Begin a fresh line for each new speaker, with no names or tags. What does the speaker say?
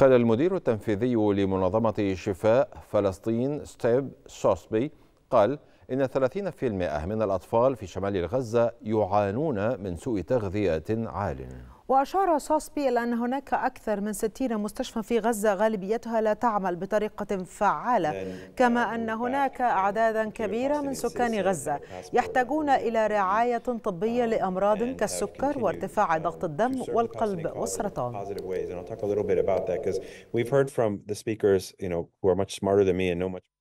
قال المدير التنفيذي لمنظمة شفاء فلسطين ستيب سوسبي قال إن 30% من الأطفال في شمال غزة يعانون من سوء تغذية عال
وأشار ساسبي إلى أن هناك أكثر من 60 مستشفى في غزة غالبيتها لا تعمل بطريقة فعالة يعني كما يعني أن هناك أعدادا كبيرة من سكان غزة يحتاجون إلى رعاية طبية آه، لأمراض كالسكر وارتفاع ضغط الدم والقلب
والسرطان